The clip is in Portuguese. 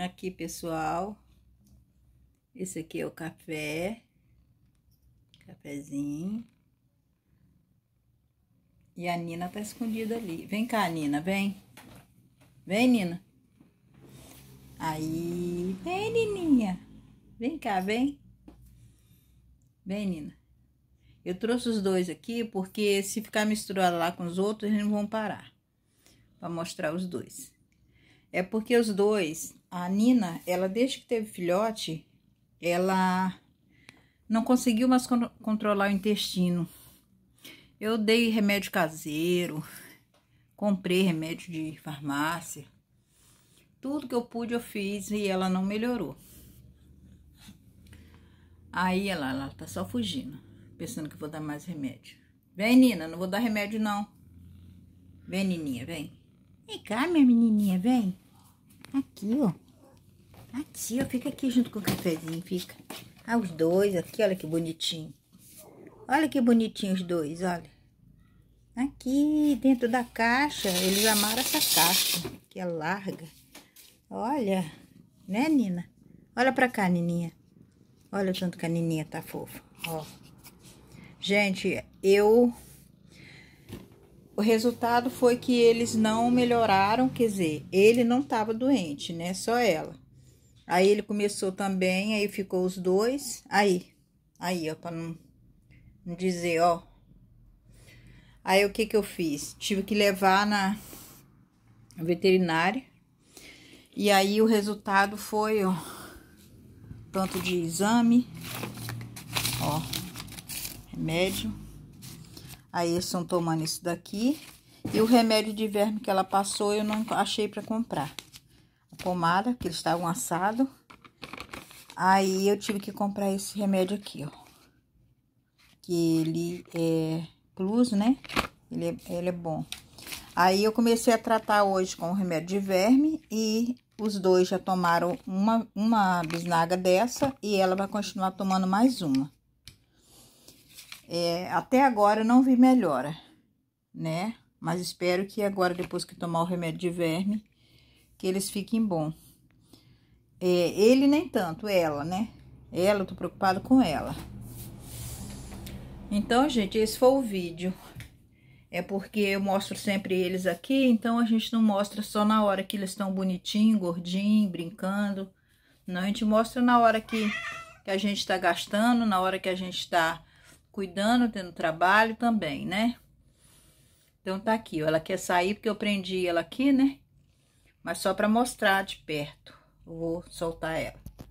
Aqui, pessoal, esse aqui é o café, cafezinho. E a Nina tá escondida ali. Vem cá, Nina, vem. Vem, Nina. Aí, vem, Nininha. Vem cá, vem. Vem, Nina. Eu trouxe os dois aqui porque se ficar misturado lá com os outros, eles não vão parar. Para mostrar os dois. É porque os dois a Nina, ela desde que teve filhote, ela não conseguiu mais con controlar o intestino. Eu dei remédio caseiro, comprei remédio de farmácia. Tudo que eu pude eu fiz e ela não melhorou. Aí ela, ela tá só fugindo, pensando que vou dar mais remédio. Vem, Nina, não vou dar remédio não. Vem, Nininha, vem. Vem cá, minha menininha, vem. Aqui, ó. Aqui, ó, fica aqui junto com o cafezinho, fica. Ah, os dois aqui, olha que bonitinho. Olha que bonitinho os dois, olha. Aqui dentro da caixa, eles amaram essa caixa, que é larga. Olha, né, Nina? Olha pra cá, Nininha. Olha o tanto que a Nininha tá fofa, ó. Gente, eu... O resultado foi que eles não melhoraram, quer dizer, ele não tava doente, né? Só ela. Aí ele começou também, aí ficou os dois. Aí, aí, ó, pra não, não dizer, ó. Aí o que que eu fiz? Tive que levar na veterinária. E aí o resultado foi, ó, tanto de exame, ó, remédio. Aí eles estão tomando isso daqui. E o remédio de verme que ela passou eu não achei para comprar pomada, que eles estavam assados. Aí eu tive que comprar esse remédio aqui, ó. Que ele é plus, né? Ele é, ele é bom. Aí eu comecei a tratar hoje com o remédio de verme e os dois já tomaram uma, uma bisnaga dessa e ela vai continuar tomando mais uma. É, até agora eu não vi melhora, né? Mas espero que agora, depois que tomar o remédio de verme, que eles fiquem bom. É, ele nem tanto, ela, né? Ela, eu tô preocupada com ela. Então, gente, esse foi o vídeo. É porque eu mostro sempre eles aqui, então a gente não mostra só na hora que eles estão bonitinho, gordinho, brincando. Não, a gente mostra na hora que, que a gente está gastando, na hora que a gente está cuidando, tendo trabalho também, né? Então tá aqui, ó, ela quer sair porque eu prendi ela aqui, né? mas só para mostrar de perto. Eu vou soltar ela.